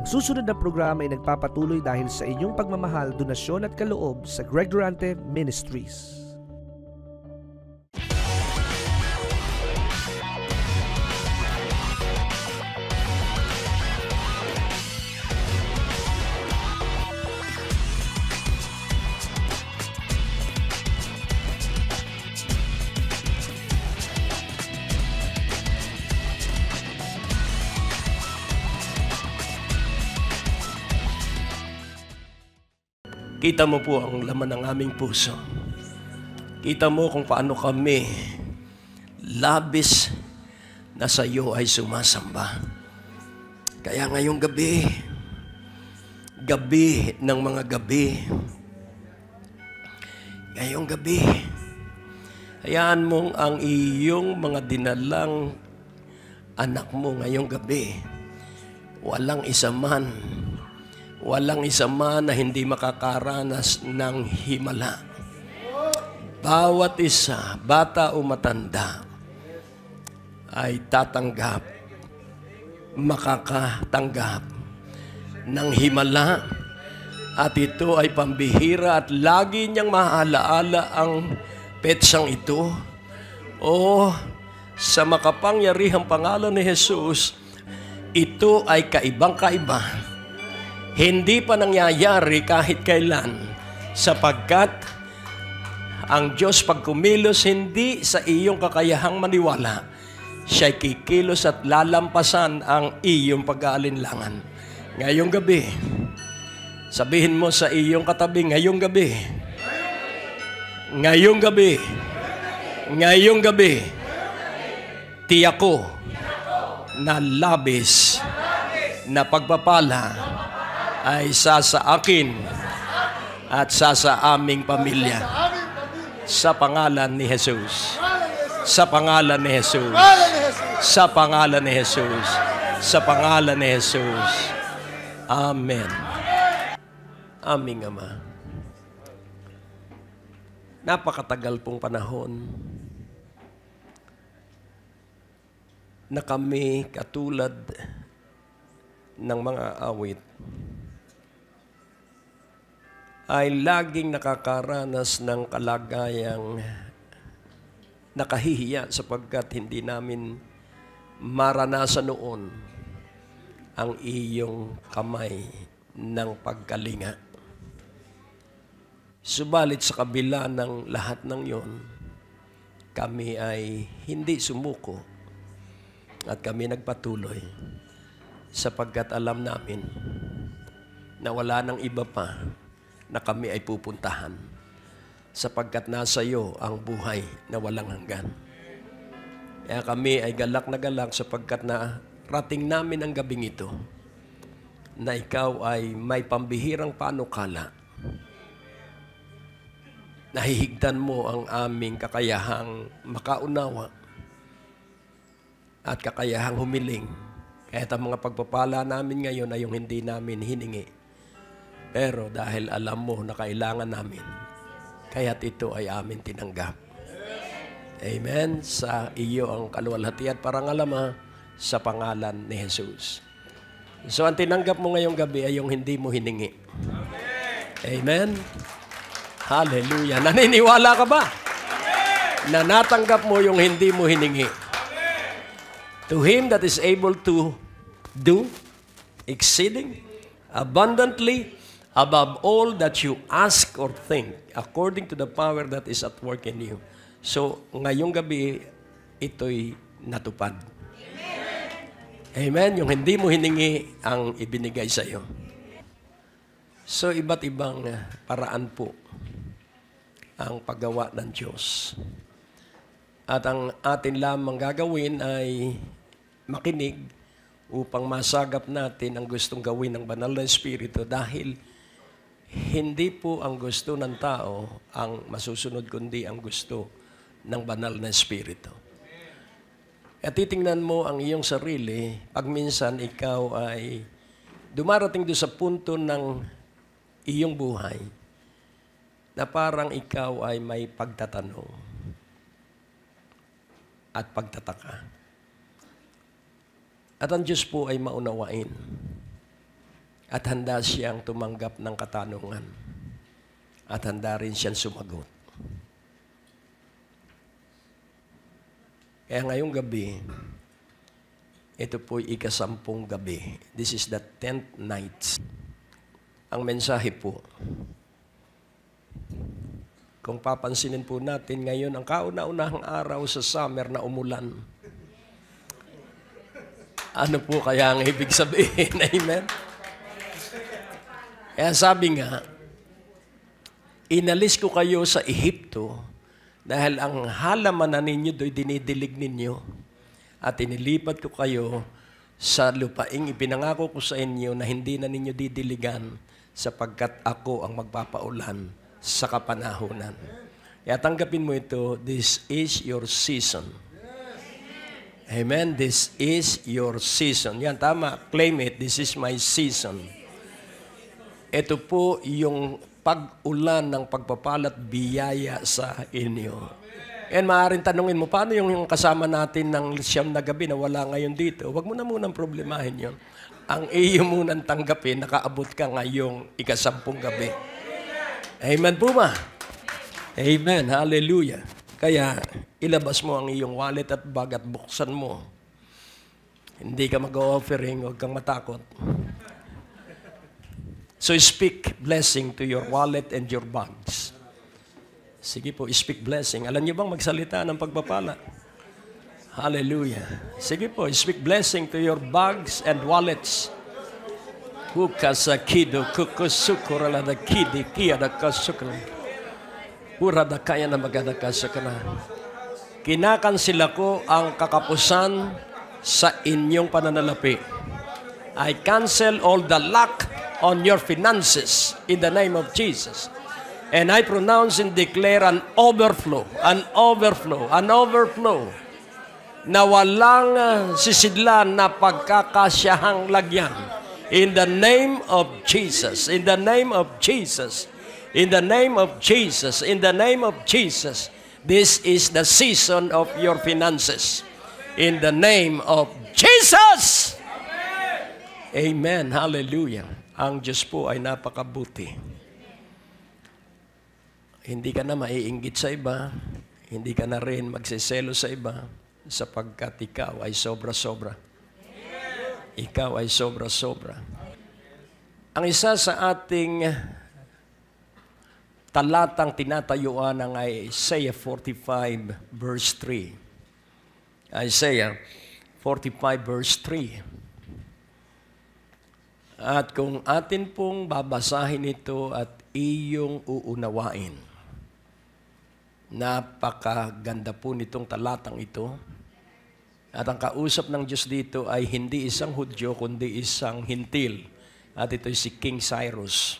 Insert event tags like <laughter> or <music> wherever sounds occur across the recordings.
Ang susunod na programa ay nagpapatuloy dahil sa inyong pagmamahal, donasyon at kaloob sa Greg Durante Ministries. Kita mo po ang laman ng aming puso. Kita mo kung paano kami labis na sa iyo ay sumasamba. Kaya ngayong gabi, gabi ng mga gabi, ngayong gabi, hayaan mong ang iyong mga dinalang anak mo ngayong gabi, walang isa man Walang isa man na hindi makakaranas ng himala. Bawat isa, bata o matanda, ay tatanggap, makakatanggap ng himala at ito ay pambihira at lagi niyang maalaala ang petsang ito. O sa makapangyarihang pangalan ni Jesus, ito ay kaibang-kaiba. Hindi pa nangyayari kahit kailan sapagkat ang Diyos pag kumilos hindi sa iyong kakayahang maniwala. Siya'y kikilos at lalampasan ang iyong pag-aalinlangan. Ngayong gabi, sabihin mo sa iyong katabi, ngayong gabi, ngayong gabi, ngayong gabi, tiyak ko na labis na pagpapala ay isa sa akin at isa sa aming pamilya. Sa pangalan ni Jesus. Sa pangalan ni Jesus. Sa pangalan ni Jesus. Sa pangalan ni Jesus. Amen. Aming Ama. Napakatagal pong panahon na kami katulad ng mga awit ay laging nakakaranas ng kalagayang nakahihiya sapagkat hindi namin maranasan noon ang iyong kamay ng pagkalinga. Subalit sa kabila ng lahat ng yon, kami ay hindi sumuko at kami nagpatuloy sapagkat alam namin na wala nang iba pa na kami ay pupuntahan sapagkat nasa iyo ang buhay na walang hanggan. Kaya kami ay galak na galak sapagkat na rating namin ang gabing ito na ikaw ay may pambihirang panukala. Nahihigdan mo ang aming kakayahang makaunawa at kakayahang humiling. Kahit ang mga pagpapala namin ngayon ay yung hindi namin hiningi pero dahil alam mo na kailangan namin, kaya't ito ay amin tinanggap. Amen. Sa iyo ang kaluwalhati at parangalama sa pangalan ni Jesus. So ang tinanggap mo ngayong gabi ay yung hindi mo hiningi. Amen. Hallelujah. Naniniwala ka ba? Amen. Na natanggap mo yung hindi mo hiningi. To him that is able to do exceeding abundantly above all that you ask or think, according to the power that is at work in you. So, ngayong gabi, ito'y natupad. Amen! Yung hindi mo hiningi ang ibinigay sa iyo. So, iba't ibang uh, paraan po ang paggawa ng Diyos. At ang atin lamang gagawin ay makinig upang masagap natin ang gustong gawin ng Banal na Espiritu dahil hindi po ang gusto ng tao ang masusunod, kundi ang gusto ng banal na Espiritu. At titingnan mo ang iyong sarili pag minsan ikaw ay dumarating do sa punto ng iyong buhay na parang ikaw ay may pagtatanong at pagtataka. At ang Diyos po ay maunawain at handa siyang tumanggap ng katanungan. At handa rin siyang sumagot. Kaya ngayong gabi, ito po ikasampung gabi. This is the tenth night. Ang mensahe po. Kung papansinin po natin ngayon, ang kauna-unahang araw sa summer na umulan. Ano po kaya ang ibig sabihin? <laughs> Amen? Kaya sabi nga, inalis ko kayo sa Ehipto dahil ang halamanan ninyo do'y dinidilig ninyo at inilipat ko kayo sa lupaing ipinangako ko sa inyo na hindi na ninyo didiligan sapagkat ako ang magpapaulan sa kapanahunan. Kaya tanggapin mo ito, this is your season. Amen. This is your season. Yan, tama. Claim it. This is my season. Ito po yung pag-ulan ng pagpapalat biyaya sa inyo. And maaaring tanungin mo, paano yung, kasama natin ng siyam na gabi na wala ngayon dito? Huwag mo na munang problemahin yon. Ang iyo munang tanggapin, nakaabot ka ngayong ikasampung gabi. Amen po ma. Amen. Hallelujah. Kaya ilabas mo ang iyong wallet at bag at buksan mo. Hindi ka mag-offering, huwag kang matakot. So speak blessing to your wallet and your bonds. Sige po, speak blessing. Alam niyo bang magsalita ng pagpapala? Hallelujah. Sige po, speak blessing to your bags and wallets. Hukasakido kukusukura na da kidi kia da kasukra. Ura da kaya na magada kasukra. Kinakansila ko ang kakapusan sa inyong pananalapi. I cancel all the lack on your finances in the name of Jesus. And I pronounce and declare an overflow, an overflow, an overflow na walang ah, sisidlan na pagkakasyahang lagyan. In the name of Jesus, in the name of Jesus, in the name of Jesus, in the name of Jesus, this is the season of your finances. In the name of Jesus! Amen. Hallelujah. Ang Diyos po ay napakabuti. Hindi ka na maiinggit sa iba, hindi ka na rin magsiselo sa iba, sapagkat ikaw ay sobra-sobra. Ikaw ay sobra-sobra. Ang isa sa ating talatang tinatayuan ng Isaiah 45 verse 3. Isaiah 45 verse 3. At kung atin pong babasahin ito at iyong uunawain, napakaganda po nitong talatang ito. At ang kausap ng Diyos dito ay hindi isang Hudyo, kundi isang Hintil. At ito si King Cyrus.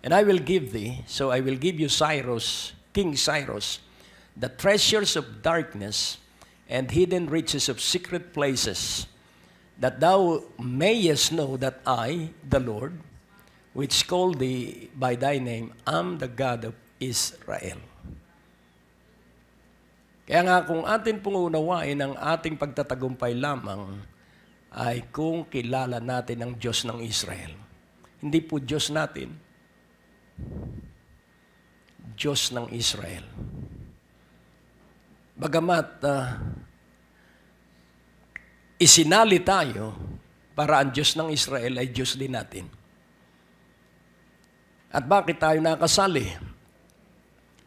And I will give thee, so I will give you Cyrus, King Cyrus, the treasures of darkness and hidden riches of secret places that thou mayest know that I, the Lord, which called thee by thy name, am the God of Israel. Kaya nga kung atin pong unawain ang ating pagtatagumpay lamang ay kung kilala natin ang Diyos ng Israel. Hindi po Diyos natin, Diyos ng Israel. Bagamat uh, isinali tayo para ang Diyos ng Israel ay Diyos din natin. At bakit tayo nakasali?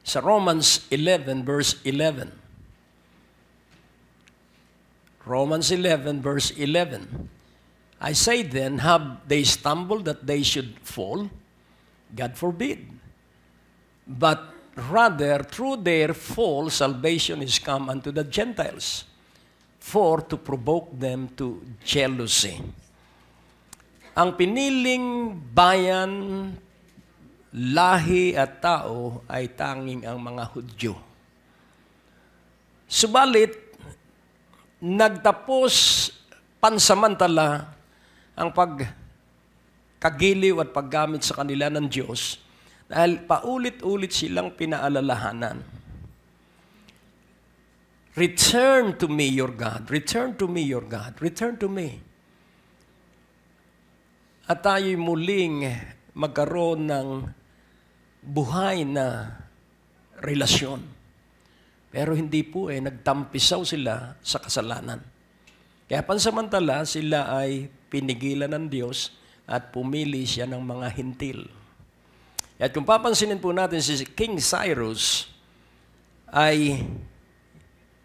Sa Romans 11 verse 11. Romans 11 verse 11. I say then, have they stumbled that they should fall? God forbid. But rather, through their fall, salvation is come unto the Gentiles for to provoke them to jealousy. Ang piniling bayan, lahi at tao ay tanging ang mga Hudyo. Subalit, nagtapos pansamantala ang pagkagiliw at paggamit sa kanila ng Diyos dahil paulit-ulit silang pinaalalahanan Return to me, your God. Return to me, your God. Return to me. At tayo'y muling magkaroon ng buhay na relasyon. Pero hindi po eh, nagtampisaw sila sa kasalanan. Kaya pansamantala, sila ay pinigilan ng Diyos at pumili siya ng mga hintil. At kung papansinin po natin si King Cyrus ay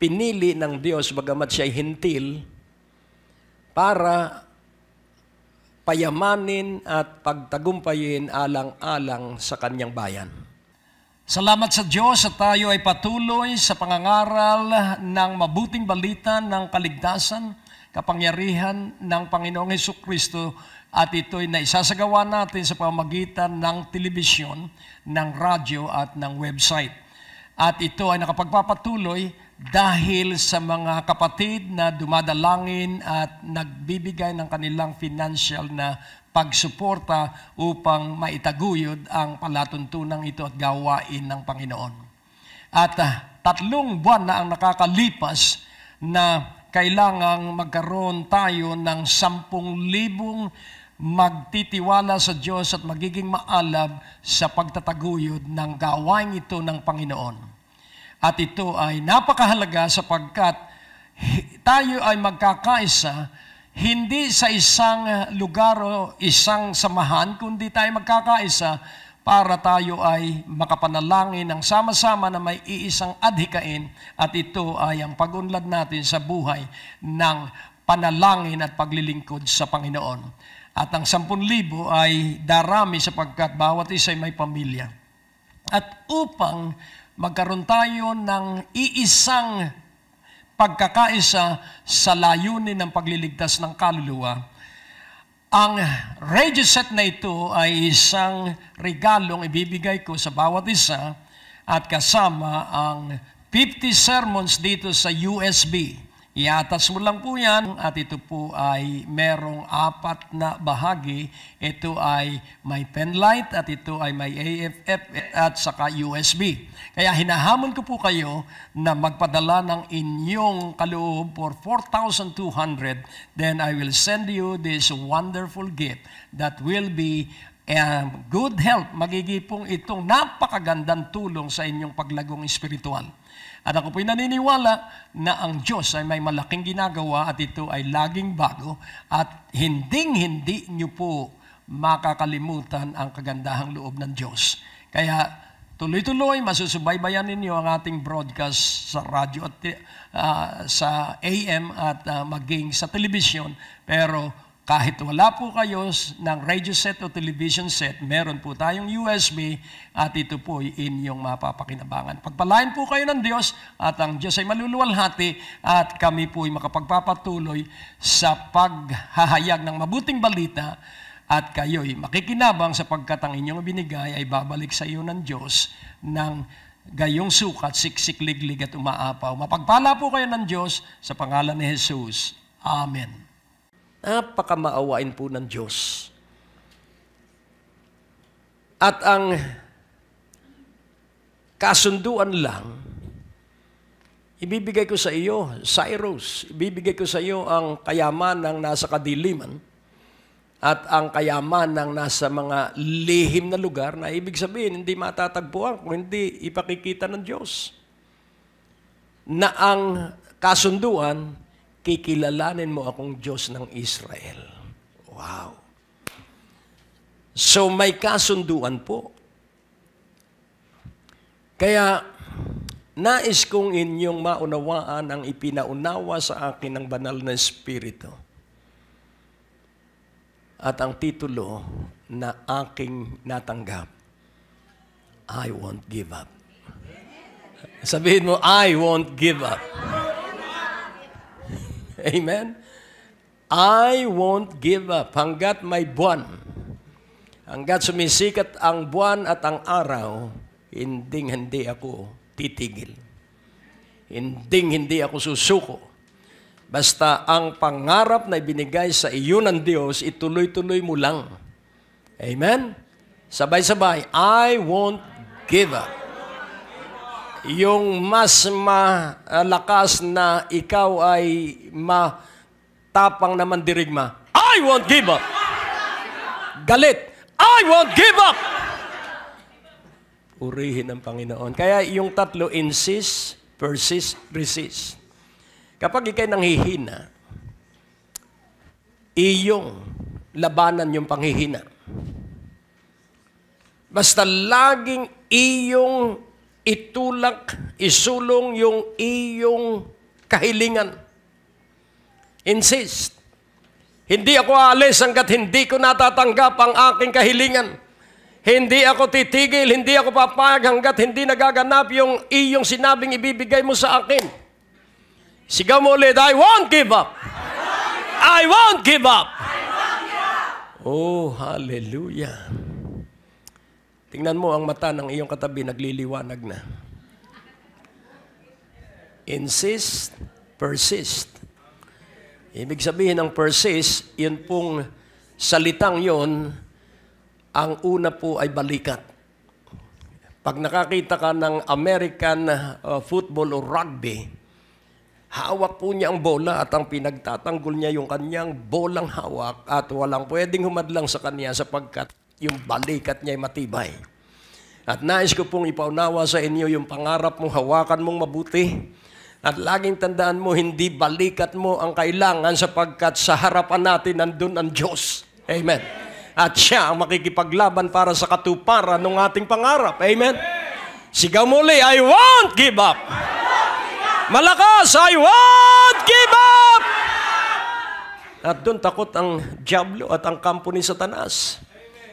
pinili ng Diyos bagamat siya hintil para payamanin at pagtagumpayin alang-alang sa kanyang bayan. Salamat sa Diyos at tayo ay patuloy sa pangangaral ng mabuting balita ng kaligtasan, kapangyarihan ng Panginoong Heso Kristo at ito'y naisasagawa natin sa pamagitan ng telebisyon, ng radyo at ng website. At ito ay nakapagpapatuloy dahil sa mga kapatid na dumadalangin at nagbibigay ng kanilang financial na pagsuporta upang maitaguyod ang palatuntunang ito at gawain ng Panginoon. At uh, tatlong buwan na ang nakakalipas na kailangang magkaroon tayo ng sampung libong magtitiwala sa Diyos at magiging maalab sa pagtataguyod ng gawain ito ng Panginoon. At ito ay napakahalaga sapagkat tayo ay magkakaisa hindi sa isang lugar o isang samahan, kundi tayo magkakaisa para tayo ay makapanalangin ng sama-sama na may iisang adhikain at ito ay ang pagunlad natin sa buhay ng panalangin at paglilingkod sa Panginoon. At ang 10,000 ay darami sapagkat bawat isa ay may pamilya. At upang magkaroon tayo ng iisang pagkakaisa sa layunin ng pagliligtas ng kaluluwa. Ang regiset na ito ay isang regalong ibibigay ko sa bawat isa at kasama ang 50 sermons dito sa USB. Iatas mo lang po yan at ito po ay merong apat na bahagi. Ito ay may pen light at ito ay may AFF at saka USB. Kaya hinahamon ko po kayo na magpadala ng inyong kaloob for 4,200. Then I will send you this wonderful gift that will be um, good help. Magigipong itong napakagandang tulong sa inyong paglagong espiritual. At ako po'y naniniwala na ang Diyos ay may malaking ginagawa at ito ay laging bago at hinding-hindi niyo po makakalimutan ang kagandahang loob ng Diyos. Kaya Tuloy-tuloy, masusubaybayan ninyo ang ating broadcast sa radyo at uh, sa AM at uh, maging sa telebisyon. Pero kahit wala po kayo ng radio set o television set, meron po tayong USB at ito po inyong mapapakinabangan. Pagpalain po kayo ng Diyos at ang Diyos ay maluluwalhati at kami po ay makapagpapatuloy sa paghahayag ng mabuting balita at kayo'y makikinabang sapagkat ang inyong binigay ay babalik sa iyo ng Diyos ng gayong sukat, siksikliglig at umaapaw. Mapagpala po kayo ng Diyos sa pangalan ni Jesus. Amen. Napakamaawain po ng Diyos. At ang kasunduan lang, ibibigay ko sa iyo, Cyrus, ibibigay ko sa iyo ang kayaman ng nasa kadiliman at ang kayaman ng nasa mga lihim na lugar na ibig sabihin, hindi matatagpuan kung hindi ipakikita ng Diyos na ang kasunduan kikilalanin mo akong Diyos ng Israel. Wow. So may kasunduan po. Kaya nais kong inyong maunawaan ang ipinaunawa sa akin ng banal na Espiritu at ang titulo na aking natanggap. I won't give up. Sabihin mo, I won't give up. <laughs> Amen? I won't give up hanggat may buwan. Hanggat sumisikat ang buwan at ang araw, hinding hindi ako titigil. Hinding hindi ako susuko. Basta ang pangarap na ibinigay sa iyo ng Diyos, ituloy-tuloy mo lang. Amen? Sabay-sabay, I won't give up yung mas malakas na ikaw ay matapang naman dirigma. I won't give up. Galit. I won't give up. Purihin ng Panginoon. Kaya yung tatlo, insist, persist, resist. Kapag ikay nanghihina, iyong labanan yung panghihina. Basta laging iyong itulak, isulong yung iyong kahilingan. Insist. Hindi ako aalis hanggat hindi ko natatanggap ang aking kahilingan. Hindi ako titigil, hindi ako papayag hanggat hindi nagaganap yung iyong sinabing ibibigay mo sa akin. Sigaw mo ulit, I won't give up. I won't give up. I won't give up. Oh, hallelujah. Tingnan mo ang mata ng iyong katabi, nagliliwanag na. Insist, persist. Ibig sabihin ng persist, yun pong salitang yon ang una po ay balikat. Pag nakakita ka ng American uh, football o rugby, hawak po niya ang bola at ang pinagtatanggol niya yung kanyang bolang hawak at walang pwedeng humadlang sa kanya sapagkat yung balikat niya ay matibay. At nais ko pong ipaunawa sa inyo yung pangarap mong hawakan mong mabuti. At laging tandaan mo, hindi balikat mo ang kailangan sapagkat sa harapan natin nandun ang Diyos. Amen. At siya ang makikipaglaban para sa katuparan ng ating pangarap. Amen. Sigaw mo muli, I won't give up. Malakas, I won't give up. At doon takot ang Diablo at ang kampo ni Satanas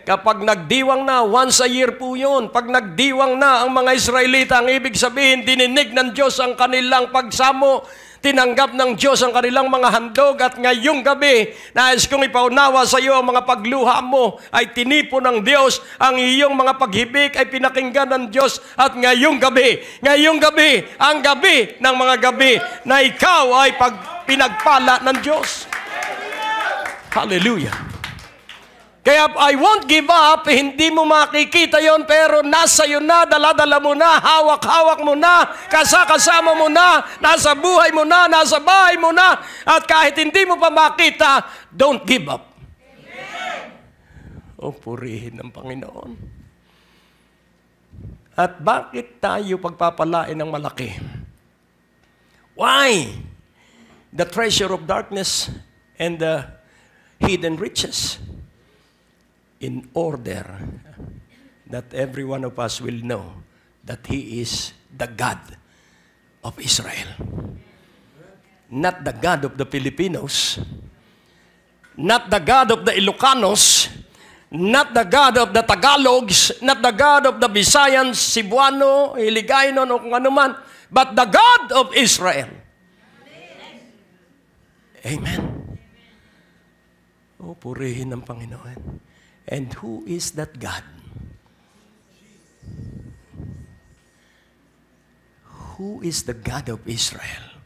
kapag nagdiwang na, once a year po yun, pag nagdiwang na ang mga Israelita, ang ibig sabihin, dininig ng Diyos ang kanilang pagsamo, tinanggap ng Diyos ang kanilang mga handog at ngayong gabi, nais kong ipaunawa sa iyo ang mga pagluha mo ay tinipo ng Diyos, ang iyong mga paghibik ay pinakinggan ng Diyos at ngayong gabi, ngayong gabi, ang gabi ng mga gabi na ikaw ay pag, pinagpala ng Diyos. Hallelujah. Kaya I won't give up, hindi mo makikita yon pero nasa iyo na, daladala mo na, hawak-hawak mo na, kasakasama mo na, nasa buhay mo na, nasa bahay mo na, at kahit hindi mo pa makita, don't give up. O oh, purihin ng Panginoon. At bakit tayo pagpapalain ng malaki? Why? The treasure of darkness and the hidden riches in order that every one of us will know that He is the God of Israel. Not the God of the Filipinos, not the God of the Ilocanos, not the God of the Tagalogs, not the God of the Visayans, Cebuano, Hiligaynon, o kung ano man, but the God of Israel. Amen. Amen. O, purihin ng Panginoon. And who is that God? Who is the God of Israel?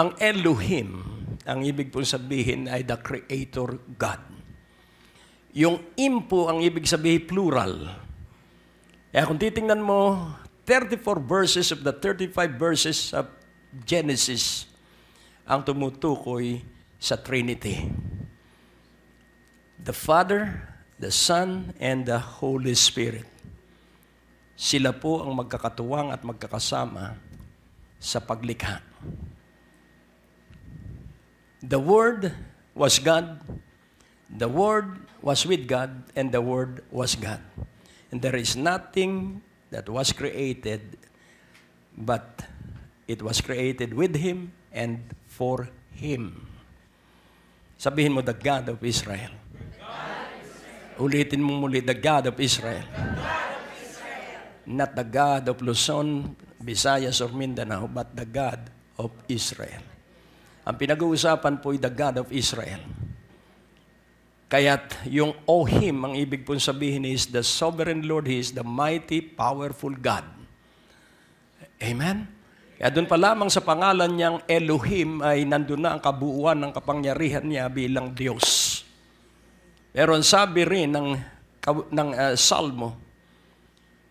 Ang Elohim, ang ibig pong sabihin ay the Creator God. Yung impo, ang ibig sabihin plural. Kaya kung titingnan mo, 34 verses of the 35 verses of Genesis ang tumutukoy sa Trinity the Father, the Son, and the Holy Spirit. Sila po ang magkakatuwang at magkakasama sa paglikha. The Word was God, the Word was with God, and the Word was God. And there is nothing that was created, but it was created with Him and for Him. Sabihin mo, the God of Israel. Ulitin mo muli, the God of Israel. Not the God of Luzon, Visayas, or Mindanao, but the God of Israel. Ang pinag-uusapan po ay the God of Israel. Kaya't yung Ohim, ang ibig pong sabihin is the sovereign Lord, He is the mighty, powerful God. Amen? Kaya doon pa lamang sa pangalan niyang Elohim ay nandun na ang kabuuan ng kapangyarihan niya bilang Diyos. Pero ang sabi rin ng, ng uh, Salmo,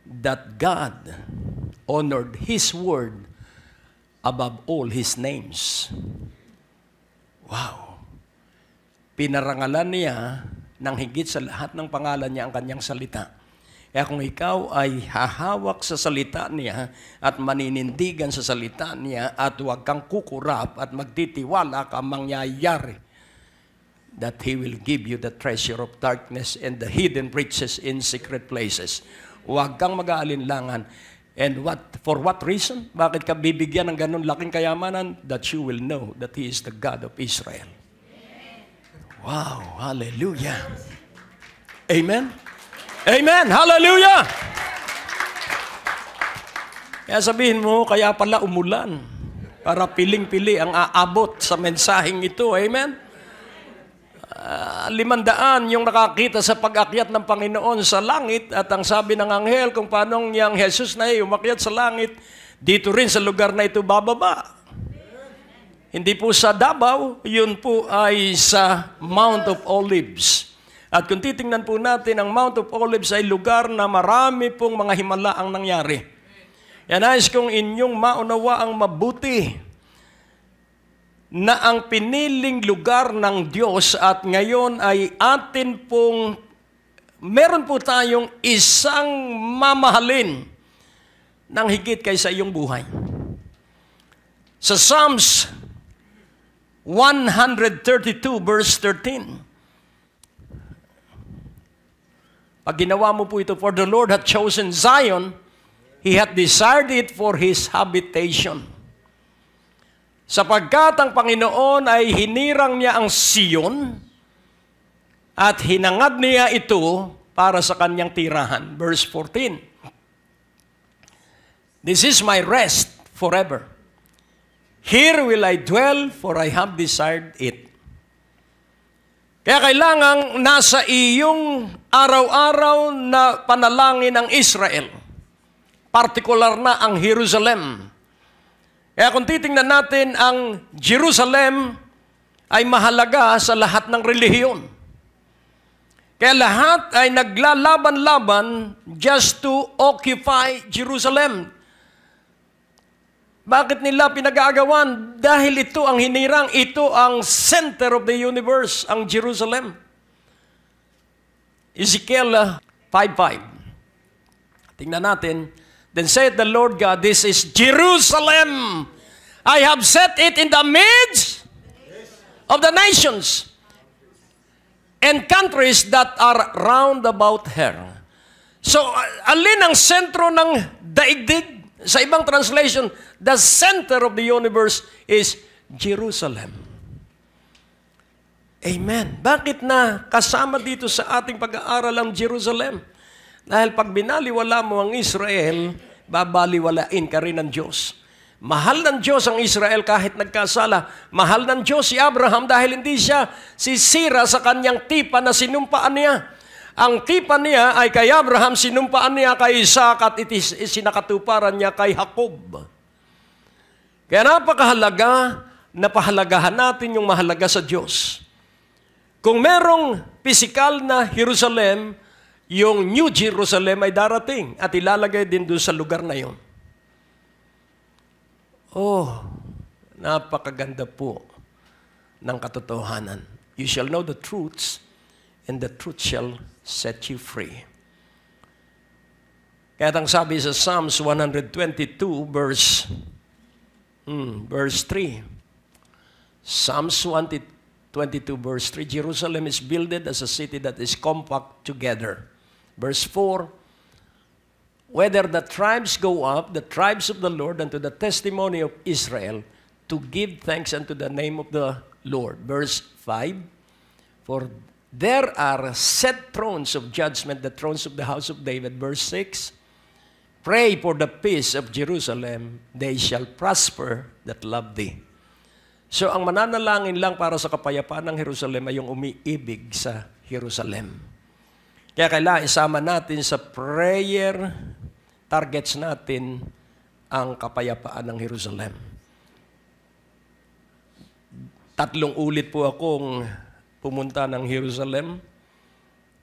that God honored His word above all His names. Wow! Pinarangalan niya ng higit sa lahat ng pangalan niya ang kanyang salita. Kaya kung ikaw ay hahawak sa salita niya at maninindigan sa salita niya at huwag kang kukurap at magtitiwala ka mangyayari that He will give you the treasure of darkness and the hidden riches in secret places. Huwag kang mag-aalinlangan. And what, for what reason? Bakit ka bibigyan ng ganun laking kayamanan? That you will know that He is the God of Israel. Wow, hallelujah. Amen? Amen, hallelujah! Kaya sabihin mo, kaya pala umulan para piling-pili ang aabot sa mensaheng ito. Amen? Ah, limandaan yung nakakita sa pag-akyat ng Panginoon sa langit at ang sabi ng anghel kung paano niyang Jesus na umakyat sa langit, dito rin sa lugar na ito bababa. Hindi po sa Davao, yun po ay sa Mount of Olives. At kung titingnan po natin, ang Mount of Olives ay lugar na marami pong mga himala ang nangyari. Yan nais kong inyong maunawa ang mabuti na ang piniling lugar ng Diyos at ngayon ay atin pong meron po tayong isang mamahalin ng higit kaysa iyong buhay. Sa Psalms 132 verse 13, Pag ginawa mo po ito, For the Lord hath chosen Zion, He hath desired it for His habitation sapagkat ang Panginoon ay hinirang niya ang Siyon at hinangad niya ito para sa kanyang tirahan. Verse 14. This is my rest forever. Here will I dwell for I have desired it. Kaya kailangang nasa iyong araw-araw na panalangin ang Israel. Partikular na ang Jerusalem kaya kung titingnan natin, ang Jerusalem ay mahalaga sa lahat ng relihiyon. Kaya lahat ay naglalaban-laban just to occupy Jerusalem. Bakit nila pinag-aagawan? Dahil ito ang hinirang, ito ang center of the universe, ang Jerusalem. Ezekiel 5.5 ah, Tingnan natin, Then said the Lord God, This is Jerusalem. I have set it in the midst of the nations and countries that are round about her. So, uh, alin ang sentro ng daigdig? Sa ibang translation, the center of the universe is Jerusalem. Amen. Bakit na kasama dito sa ating pag-aaral ang Jerusalem? Dahil pag binaliwala mo ang Israel, babaliwalain ka rin ng Diyos. Mahal ng Diyos ang Israel kahit nagkasala. Mahal ng Diyos si Abraham dahil hindi siya sisira sa kanyang tipa na sinumpaan niya. Ang tipa niya ay kay Abraham, sinumpaan niya kay Isaac at itis, sinakatuparan niya kay Jacob. Kaya napakahalaga na pahalagahan natin yung mahalaga sa Diyos. Kung merong pisikal na Jerusalem, yung New Jerusalem ay darating at ilalagay din doon sa lugar na yon. Oh, napakaganda po ng katotohanan. You shall know the truths and the truth shall set you free. Kaya ang sabi sa Psalms 122 verse hmm, verse 3. Psalms 122 verse 3, Jerusalem is builded as a city that is compact together Verse 4, Whether the tribes go up, the tribes of the Lord, unto the testimony of Israel, to give thanks unto the name of the Lord. Verse 5, For there are set thrones of judgment, the thrones of the house of David. Verse 6, Pray for the peace of Jerusalem, they shall prosper that love thee. So ang mananalangin lang para sa kapayapaan ng Jerusalem ay yung umiibig sa Jerusalem. Kaya kailangan isama natin sa prayer targets natin ang kapayapaan ng Jerusalem. Tatlong ulit po akong pumunta ng Jerusalem.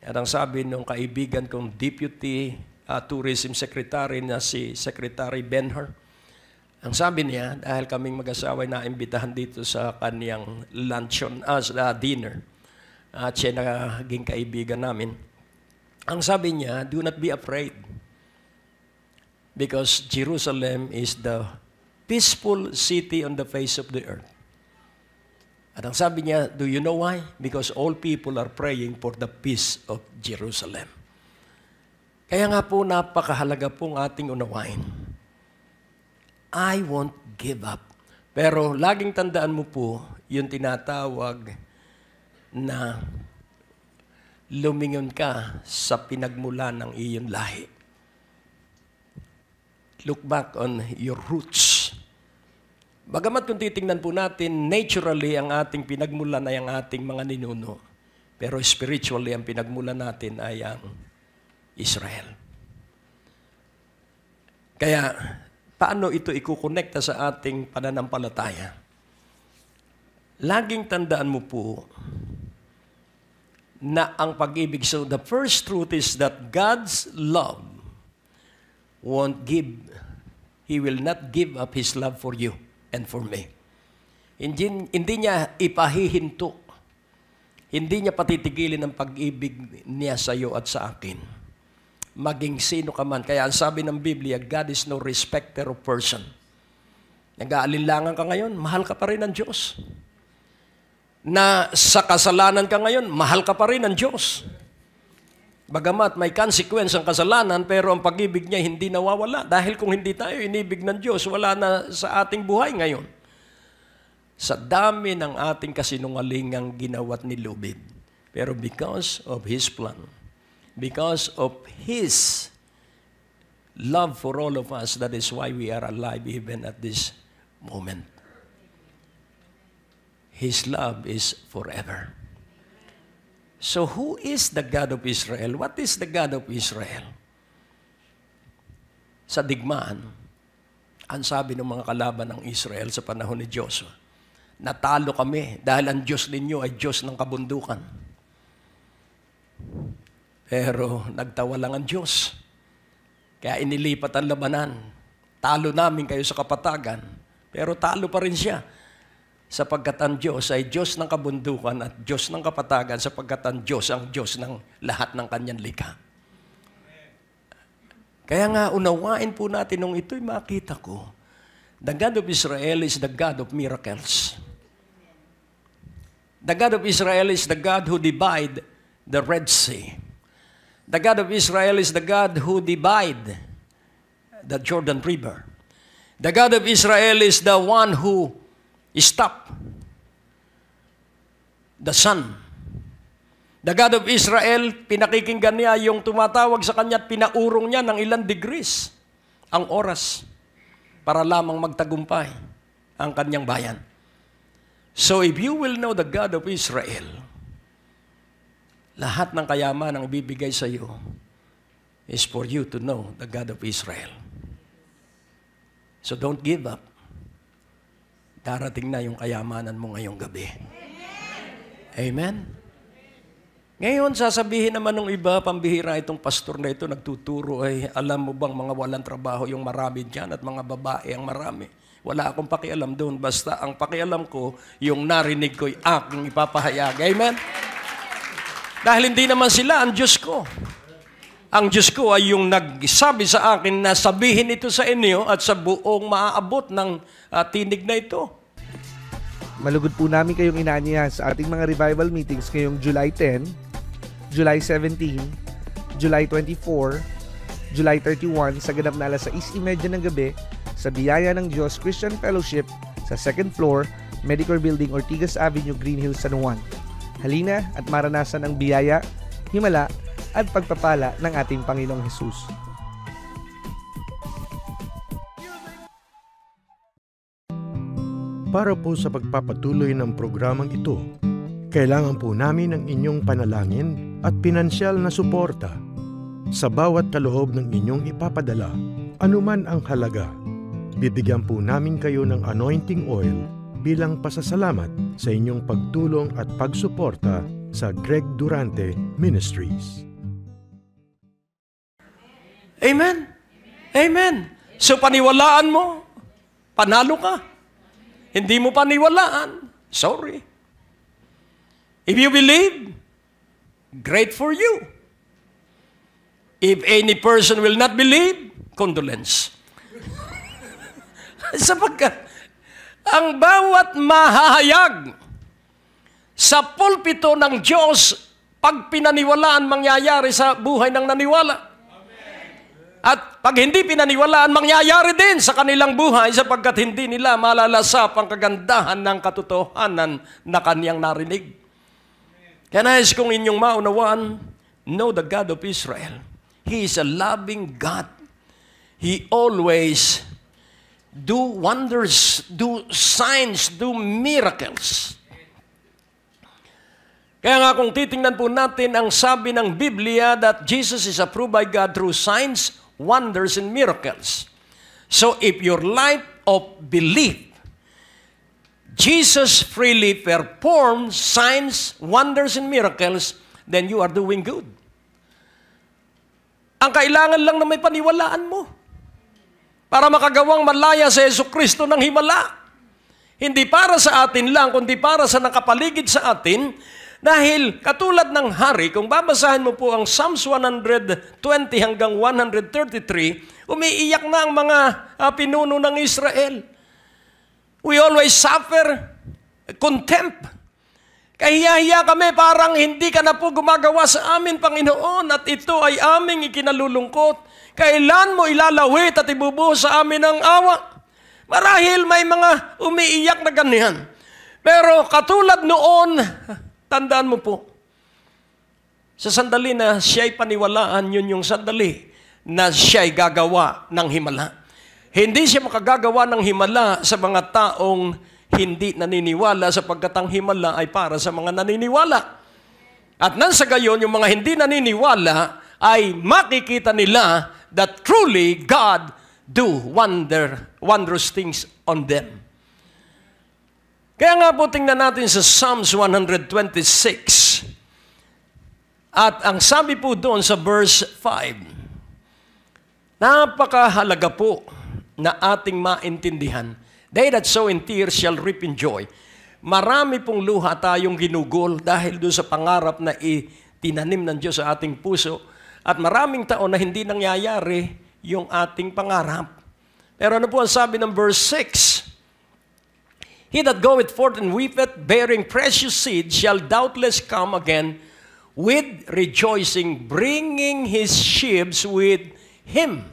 At ang sabi nung kaibigan kong deputy uh, tourism secretary na si Secretary Benher, ang sabi niya, dahil kaming mag-asawa na imbitahan dito sa kaniyang luncheon, as uh, dinner, at siya naging kaibigan namin, ang sabi niya, do not be afraid. Because Jerusalem is the peaceful city on the face of the earth. At ang sabi niya, do you know why? Because all people are praying for the peace of Jerusalem. Kaya nga po, napakahalaga pong ating unawain. I won't give up. Pero laging tandaan mo po, yung tinatawag na lumingon ka sa pinagmula ng iyong lahi. Look back on your roots. Bagamat kung titingnan po natin, naturally ang ating pinagmulan ay ang ating mga ninuno. Pero spiritually, ang pinagmulan natin ay ang Israel. Kaya, paano ito ikukonekta sa ating pananampalataya? Laging tandaan mo po, na ang pag-ibig. So the first truth is that God's love won't give, He will not give up His love for you and for me. Hindi, hindi niya ipahihinto. Hindi niya patitigilin ang pag-ibig niya sa iyo at sa akin. Maging sino ka man. Kaya ang sabi ng Biblia, God is no respecter of person. Nag-aalinlangan ka ngayon, mahal ka pa rin ng Diyos na sa kasalanan ka ngayon, mahal ka pa rin ng Diyos. Bagamat may consequence ang kasalanan, pero ang pag-ibig niya hindi nawawala. Dahil kung hindi tayo inibig ng Diyos, wala na sa ating buhay ngayon. Sa dami ng ating kasinungalingang ginawat ni Lubid. Pero because of His plan, because of His love for all of us, that is why we are alive even at this moment. His love is forever. So who is the God of Israel? What is the God of Israel? Sa digmaan, ang sabi ng mga kalaban ng Israel sa panahon ni Joshua, natalo kami dahil ang Diyos ninyo ay Diyos ng kabundukan. Pero nagtawa lang ang Diyos. Kaya inilipat ang labanan. Talo namin kayo sa kapatagan. Pero talo pa rin siya sapagkat ang Diyos ay Diyos ng kabundukan at Diyos ng kapatagan sapagkat ang Diyos ang Diyos ng lahat ng kanyang likha. Kaya nga, unawain po natin nung ito'y makita ko, the God of Israel is the God of miracles. The God of Israel is the God who divide the Red Sea. The God of Israel is the God who divide the Jordan River. The God of Israel is the one who Stop. The sun. The God of Israel, pinakikinggan niya yung tumatawag sa kanya at pinaurong niya ng ilang degrees ang oras para lamang magtagumpay ang kanyang bayan. So if you will know the God of Israel, lahat ng kayaman ang ibibigay sa iyo is for you to know the God of Israel. So don't give up darating na yung kayamanan mo ngayong gabi. Amen? Ngayon, sasabihin naman ng iba, pambihira itong pastor na ito, nagtuturo ay, alam mo bang mga walang trabaho yung marami dyan at mga babae ang marami. Wala akong pakialam doon. Basta ang pakialam ko, yung narinig ko'y aking ipapahayag. Amen? Dahil hindi naman sila ang Diyos ko ang Diyos ko ay yung nagsabi sa akin na sabihin ito sa inyo at sa buong maaabot ng uh, tinig na ito. Malugod po namin kayong inaanyayahan sa ating mga revival meetings ngayong July 10, July 17, July 24, July 31 sa ganap na alas 6.30 ng gabi sa Biyaya ng Diyos Christian Fellowship sa second floor, Medicare Building, Ortigas Avenue, Green Hills, San Juan. Halina at maranasan ang biyaya, himala, at pagpapala ng ating Panginoong Hesus. Para po sa pagpapatuloy ng programang ito, kailangan po namin ang inyong panalangin at pinansyal na suporta sa bawat kaloob ng inyong ipapadala, anuman ang halaga. Bibigyan po namin kayo ng anointing oil bilang pasasalamat sa inyong pagtulong at pagsuporta sa Greg Durante Ministries. Amen? Amen. So paniwalaan mo, panalo ka. Hindi mo paniwalaan, sorry. If you believe, great for you. If any person will not believe, condolence. <laughs> Sapagkat ang bawat mahahayag sa pulpito ng Diyos, pag pinaniwalaan mangyayari sa buhay ng naniwala, at pag hindi pinaniwalaan, mangyayari din sa kanilang buhay sapagkat hindi nila malalasap ang kagandahan ng katotohanan na kaniyang narinig. Kaya nais kong inyong maunawaan, know the God of Israel. He is a loving God. He always do wonders, do signs, do miracles. Kaya nga kung titingnan po natin ang sabi ng Biblia that Jesus is approved by God through signs, wonders and miracles. So if your life of belief, Jesus freely performs signs, wonders, and miracles, then you are doing good. Ang kailangan lang na may paniwalaan mo para makagawang malaya sa Yeso Kristo ng Himala. Hindi para sa atin lang, kundi para sa nakapaligid sa atin dahil katulad ng hari, kung babasahin mo po ang Psalms 120 hanggang 133, umiiyak na ang mga uh, pinuno ng Israel. We always suffer contempt. Kahiyahiya kami, parang hindi ka na po gumagawa sa amin, Panginoon, at ito ay aming ikinalulungkot. Kailan mo ilalawit at ibubuhos sa amin ang awa? Marahil may mga umiiyak na ganyan. Pero katulad noon, Tandaan mo po, sa sandali na siya'y paniwalaan, yun yung sandali na siya'y gagawa ng himala. Hindi siya makagagawa ng himala sa mga taong hindi naniniwala sapagkat ang himala ay para sa mga naniniwala. At nang sa gayon, yung mga hindi naniniwala ay makikita nila that truly God do wonder, wondrous things on them. Kaya nga po tingnan natin sa Psalms 126. At ang sabi po doon sa verse 5, napakahalaga po na ating maintindihan, They that sow in tears shall reap in joy. Marami pong luha tayong ginugol dahil doon sa pangarap na itinanim ng Diyos sa ating puso at maraming taon na hindi nangyayari yung ating pangarap. Pero ano po ang sabi ng verse 6? He that goeth forth and weepeth, bearing precious seed, shall doubtless come again with rejoicing, bringing his sheaves with him.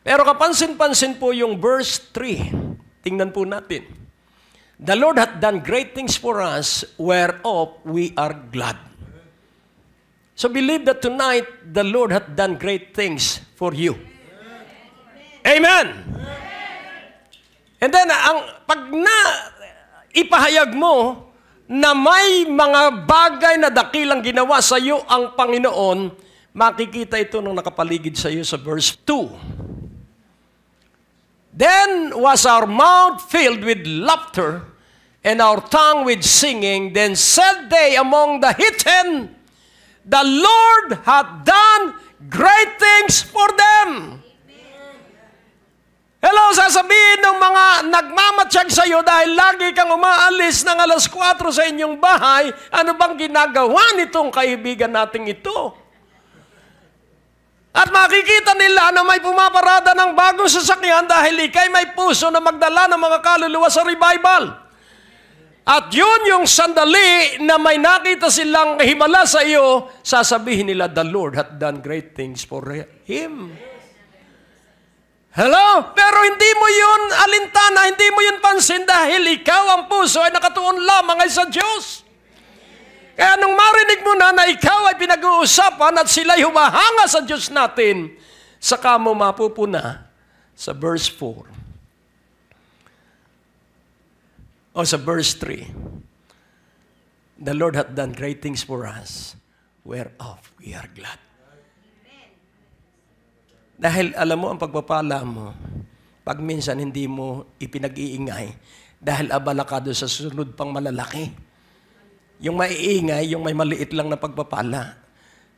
Pero kapansin-pansin po yung verse 3. Tingnan po natin. The Lord hath done great things for us, whereof we are glad. So believe that tonight, the Lord hath done great things for you. Amen! Amen. And then, ang, pag na ipahayag mo na may mga bagay na dakilang ginawa sa iyo ang Panginoon, makikita ito nung nakapaligid sa iyo sa verse 2. Then was our mouth filled with laughter and our tongue with singing. Then said they among the hidden, The Lord hath done great things for them. Hello, sasabihin ng mga nagmamatsyag sa iyo dahil lagi kang umaalis ng alas 4 sa inyong bahay, ano bang ginagawa nitong kaibigan nating ito? At makikita nila na may pumaparada ng bagong sasakyan dahil ikay may puso na magdala ng mga kaluluwa sa revival. At yun yung sandali na may nakita silang himala sa iyo, sasabihin nila, The Lord hath done great things for Him. Amen. Hello? Pero hindi mo yun alintana, hindi mo yun pansin dahil ikaw ang puso ay nakatuon lamang ay sa Diyos. Kaya nung marinig mo na na ikaw ay pinag-uusapan at sila'y humahanga sa Diyos natin, saka mo mapupuna sa verse 4 o sa verse 3. The Lord hath done great things for us, whereof we are glad. Dahil alam mo ang pagpapala mo, pag minsan hindi mo ipinag-iingay, dahil abala ka doon sa sunod pang malalaki. Yung maiingay, yung may maliit lang na pagpapala.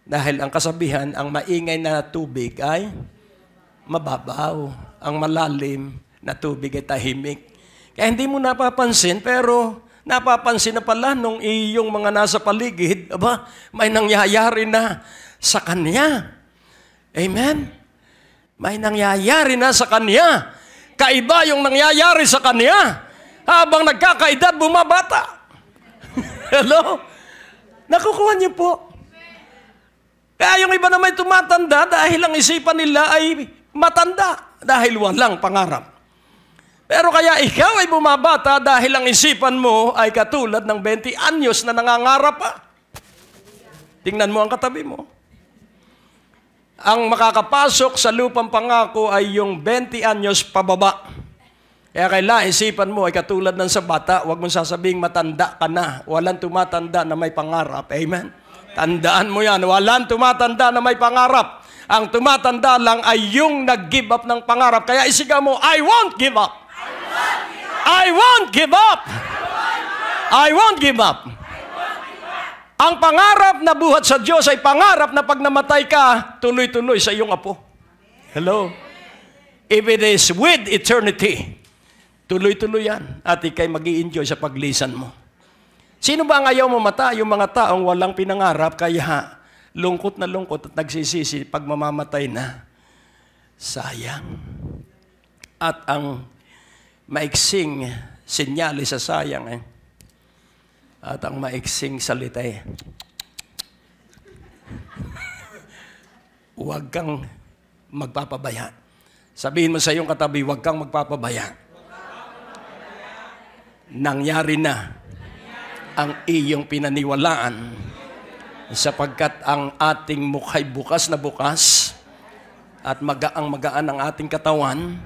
Dahil ang kasabihan, ang maingay na tubig ay mababaw. Ang malalim na tubig ay tahimik. Kaya hindi mo napapansin, pero napapansin na pala nung iyong mga nasa paligid, aba, may nangyayari na sa kanya. Amen? May nangyayari na sa kanya. Kaiba yung nangyayari sa kanya. Habang nagkakaedad, bumabata. <laughs> Hello? Nakukuha niyo po. Kaya yung iba na may tumatanda dahil ang isipan nila ay matanda dahil walang pangarap. Pero kaya ikaw ay bumabata dahil ang isipan mo ay katulad ng 20 anyos na nangangarap pa. Tingnan mo ang katabi mo ang makakapasok sa lupang pangako ay yung 20 anyos pababa. Kaya kailangan isipan mo, ay katulad ng sa bata, huwag mong sasabing matanda ka na. Walang tumatanda na may pangarap. Amen? Amen. Tandaan mo yan. Walang tumatanda na may pangarap. Ang tumatanda lang ay yung nag-give up ng pangarap. Kaya isigaw mo, I won't give up. I won't give up. I won't give up. I won't give up. Ang pangarap na buhat sa Diyos ay pangarap na pag namatay ka, tuloy-tuloy sa iyong apo. Hello? If it is with eternity, tuloy-tuloy yan at ikay mag enjoy sa paglisan mo. Sino ba ang ayaw mamatay? Yung mga taong walang pinangarap, kaya lungkot na lungkot at nagsisisi pag mamamatay na. Sayang. At ang maiksing senyali sa sayang eh, at ang maiksing salitay. Eh. Huwag kang magpapabaya. Sabihin mo sa iyong katabi, huwag kang magpapabaya. Nangyari na ang iyong pinaniwalaan sapagkat ang ating mukha'y bukas na bukas at magaang magaan ang ating katawan.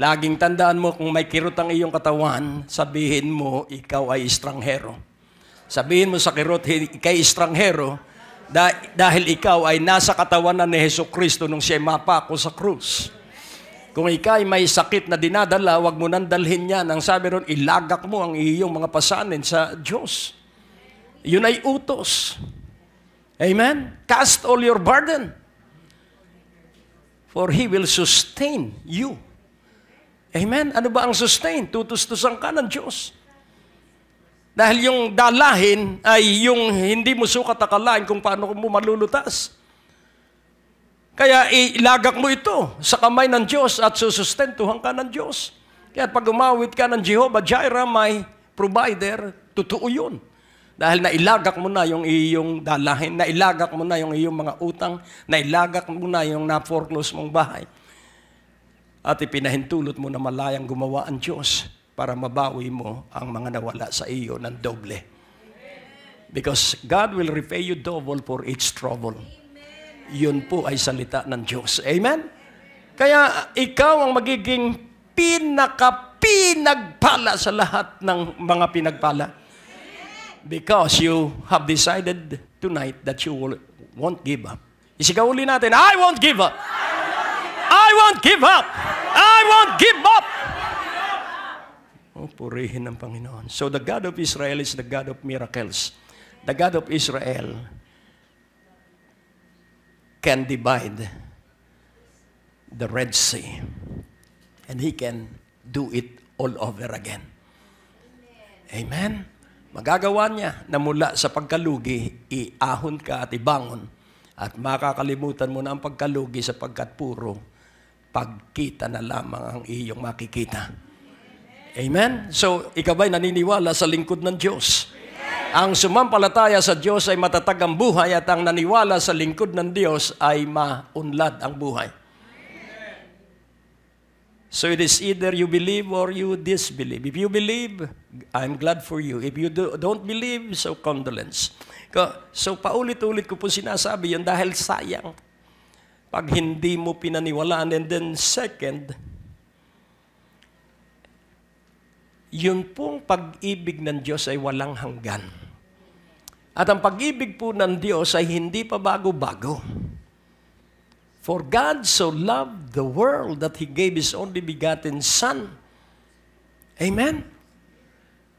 Laging tandaan mo kung may kirot ang iyong katawan, sabihin mo, ikaw ay estranghero. Sabihin mo sa kirot, kay estranghero, dahil ikaw ay nasa katawanan ni Heso Kristo nung siya mapako sa krus. Kung ikaw ay may sakit na dinadala, wag mo nang dalhin yan. Ang sabi ron, ilagak mo ang iyong mga pasanin sa Diyos. Yun ay utos. Amen? Cast all your burden. For He will sustain you. Amen? Ano ba ang sustain? Tutustusan ka ng Diyos. Dahil yung dalahin ay yung hindi mo sukat akalain kung paano mo malulutas. Kaya ilagak mo ito sa kamay ng Diyos at susustentuhan ka ng Diyos. Kaya pag umawit ka ng Jehovah Jireh, my provider, totoo yun. Dahil nailagak mo na yung iyong dalahin, nailagak mo na yung iyong mga utang, nailagak mo na yung na-foreclose mong bahay. At ipinahintulot mo na malayang gumawa ang Diyos para mabawi mo ang mga nawala sa iyo ng doble. Because God will repay you double for each trouble. Yun po ay salita ng Diyos. Amen? Kaya ikaw ang magiging pinaka-pinagpala sa lahat ng mga pinagpala. Because you have decided tonight that you will, won't give up. Isigaw uli natin, I won't give up! I won't give up! I won't give up! I won't give up! Oh, purihin ng Panginoon. So the God of Israel is the God of miracles. The God of Israel can divide the Red Sea. And He can do it all over again. Amen? Magagawa niya na mula sa pagkalugi, iahon ka at ibangon. At makakalimutan mo na ang pagkalugi sapagkat puro pagkita na lamang ang iyong makikita. Amen? So, ikaw ba'y naniniwala sa lingkod ng Diyos? Ang sumampalataya sa Diyos ay matatag ang buhay at ang naniwala sa lingkod ng Diyos ay maunlad ang buhay. So it is either you believe or you disbelieve. If you believe, I'm glad for you. If you do, don't believe, so condolence. So paulit-ulit ko po sinasabi yun dahil sayang. Pag hindi mo pinaniwalaan and then second, yun pong pag-ibig ng Diyos ay walang hanggan. At ang pag-ibig po ng Diyos ay hindi pa bago-bago. For God so loved the world that He gave His only begotten Son. Amen?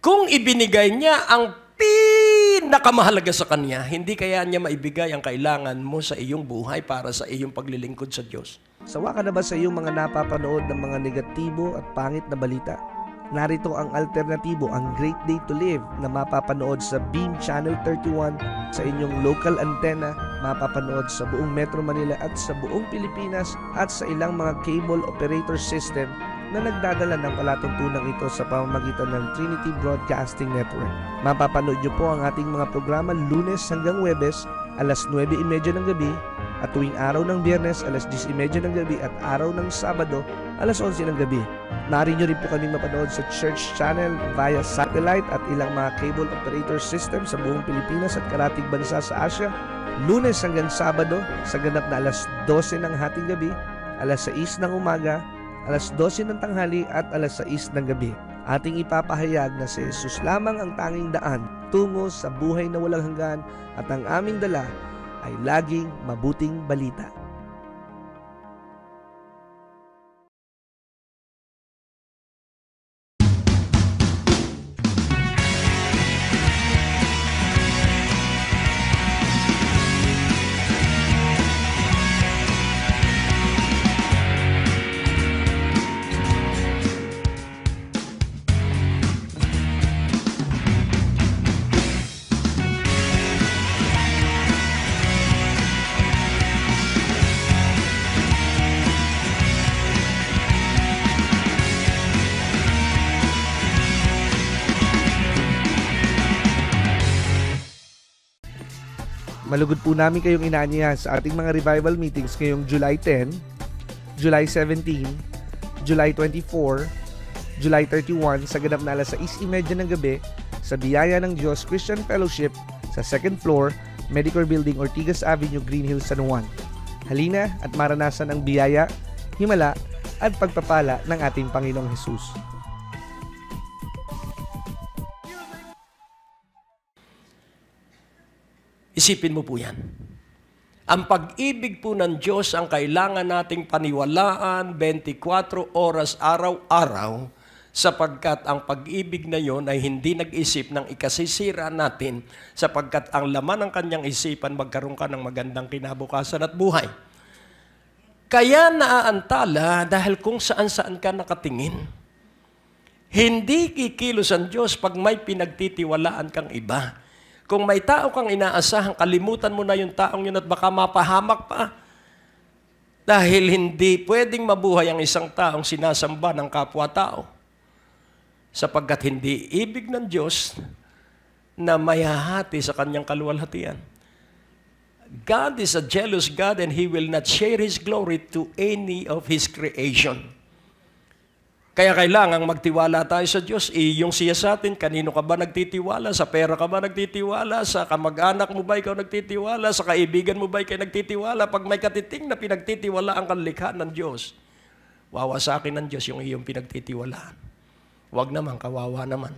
Kung ibinigay niya ang pinakamahalaga sa Kanya, hindi kaya niya maibigay ang kailangan mo sa iyong buhay para sa iyong paglilingkod sa Diyos. Sawa ka na ba sa iyong mga napapanood ng mga negatibo at pangit na balita? Narito ang alternatibo, ang Great Day to Live na mapapanood sa Beam Channel 31 sa inyong local antenna, mapapanood sa buong Metro Manila at sa buong Pilipinas at sa ilang mga cable operator system na nagdadala ng palatuntunan ito sa pamamagitan ng Trinity Broadcasting Network. Mapapanood niyo po ang ating mga programa lunes hanggang webes alas 9.30 ng gabi at tuwing araw ng biyernes alas 10.30 ng gabi at araw ng Sabado alas 11 ng gabi. Narinyo rin po kaming mapanood sa Church Channel via satellite at ilang mga cable operator system sa buong Pilipinas at karating bansa sa Asia. Lunes hanggang Sabado sa ganap na alas 12 ng hating gabi, alas 6 ng umaga, alas 12 ng tanghali at alas 6 ng gabi. Ating ipapahayag na si Jesus lamang ang tanging daan tungo sa buhay na walang hanggan at ang aming dala ay laging mabuting balita. Malugod po namin kayong inaanyayahan sa ating mga revival meetings ngayong July 10, July 17, July 24, July 31 sa ganap na alas 6.30 ng gabi sa Biyaya ng Diyos Christian Fellowship sa 2nd floor, Medical Building, Ortigas Avenue, Green Hills, San Juan. Halina at maranasan ang biyaya, himala at pagpapala ng ating Panginoong Hesus. Isipin mo po yan. Ang pag-ibig po ng Diyos ang kailangan nating paniwalaan 24 oras araw-araw sapagkat ang pag-ibig na yon ay hindi nag-isip ng ikasisira natin sapagkat ang laman ng kanyang isipan magkaroon ka ng magandang kinabukasan at buhay. Kaya naaantala dahil kung saan-saan ka nakatingin. Hindi kikilos ang Diyos pag may pinagtitiwalaan kang iba kung may tao kang inaasahan, kalimutan mo na yung taong yun at baka mapahamak pa. Dahil hindi pwedeng mabuhay ang isang taong sinasamba ng kapwa-tao. Sapagkat hindi ibig ng Diyos na mayahati sa kanyang kaluwalhatian. God is a jealous God and He will not share His glory to any of His creation. Kaya kailangang magtiwala tayo sa Diyos. Iyong eh, siya sa atin, kanino ka ba nagtitiwala? Sa pera ka ba nagtitiwala? Sa kamag-anak mo ba ikaw nagtitiwala? Sa kaibigan mo ba ikaw nagtitiwala? Pag may katiting na pinagtitiwala ang kalikha ng Diyos, wawa sa akin ng Diyos yung iyong pinagtitiwala. Huwag naman, kawawa naman.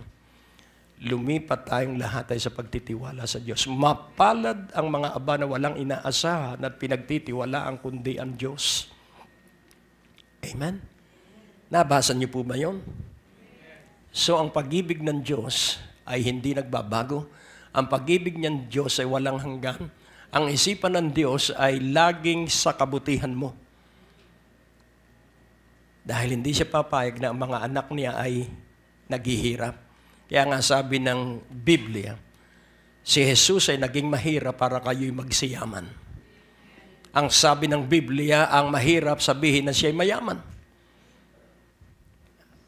Lumipat tayong lahat ay sa pagtitiwala sa Diyos. Mapalad ang mga aba na walang inaasahan at pinagtitiwala ang kundi ang Diyos. Amen? Nabasa niyo po ba yon? So ang pagibig ng Diyos ay hindi nagbabago. Ang pagibig ng Diyos ay walang hanggan. Ang isipan ng Diyos ay laging sa kabutihan mo. Dahil hindi siya papayag na ang mga anak niya ay naghihirap. Kaya nga sabi ng Biblia, si Jesus ay naging mahirap para kayo'y magsiyaman. Ang sabi ng Biblia, ang mahirap sabihin na siya'y mayaman.